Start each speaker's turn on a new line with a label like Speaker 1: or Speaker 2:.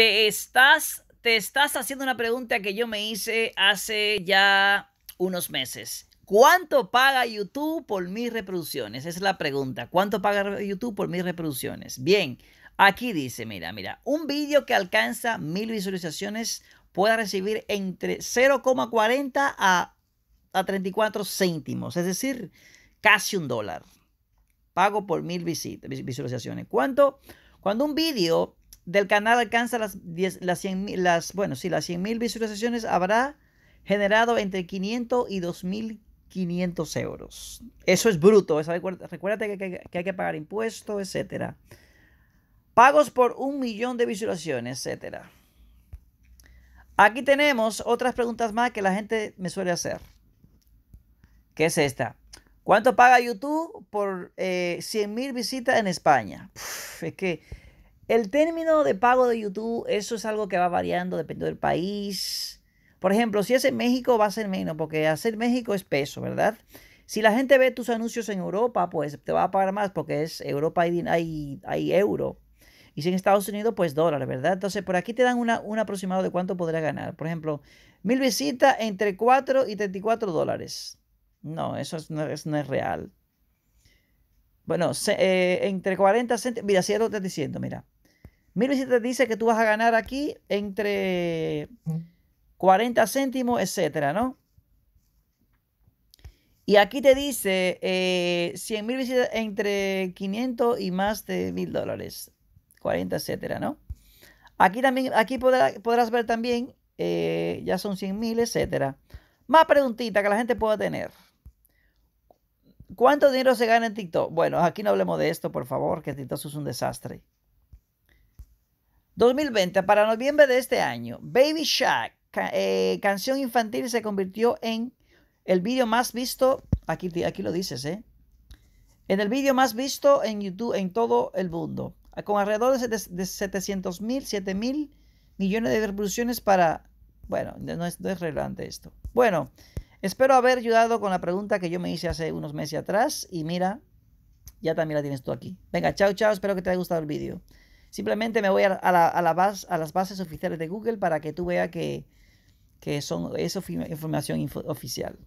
Speaker 1: Te estás, te estás haciendo una pregunta que yo me hice hace ya unos meses. ¿Cuánto paga YouTube por mis reproducciones? es la pregunta. ¿Cuánto paga YouTube por mis reproducciones? Bien, aquí dice, mira, mira, un vídeo que alcanza mil visualizaciones puede recibir entre 0,40 a, a 34 céntimos, es decir, casi un dólar. Pago por mil visualizaciones. ¿Cuánto? Cuando un vídeo del canal alcanza las, las, 100, las, bueno, sí, las 100.000 visualizaciones, habrá generado entre 500 y 2.500 euros. Eso es bruto. Recuérdate que, hay que pagar impuestos, etc. Pagos por un millón de visualizaciones, etc. Aquí tenemos otras preguntas más que la gente me suele hacer. ¿Qué es esta? ¿Cuánto paga YouTube por eh, 100.000 visitas en España? es que el término de pago de YouTube, eso es algo que va variando dependiendo del país. Por ejemplo, si es en México va a ser menos, porque hacer México es peso, ¿verdad? Si la gente ve tus anuncios en Europa, pues te va a pagar más porque es Europa hay, hay, hay euro. Y si en Estados Unidos, pues dólares, ¿verdad? Entonces, por aquí te dan una, un aproximado de cuánto podrás ganar. Por ejemplo, mil visitas entre 4 y 34 dólares. No, eso no, es, real. Bueno, eh, entre 40 centavos. Mira, si te diciendo, mira. 1.000 te dice que tú vas a ganar aquí entre 40 mm. céntimos, etcétera, ¿no? Y aquí te dice eh, 100 mil visitas entre 500 y más de mil dólares, 40, etcétera, ¿no? Aquí también, aquí podrás ver también, eh, ya son 100 mil, etcétera. Más preguntita que la gente pueda tener. ¿Cuánto dinero se gana en TikTok? Bueno, aquí no hablemos de esto, por favor, que TikTok es un desastre. 2020, para noviembre de este año, Baby Shark, eh, canción infantil, se convirtió en el vídeo más visto, aquí, aquí lo dices, ¿eh? En el vídeo más visto en YouTube en todo el mundo, con alrededor de, 700.000, 700 mil, 7 mil millones de reproducciones para... Bueno, no es, no es relevante esto. Bueno, espero haber ayudado con la pregunta que yo me hice hace unos meses atrás y mira, ya también la tienes tú aquí. Venga, chao, chao, espero que te haya gustado el vídeo. Simplemente me voy a, la, a, a las bases oficiales de Google para que tú veas que, son, es información oficial.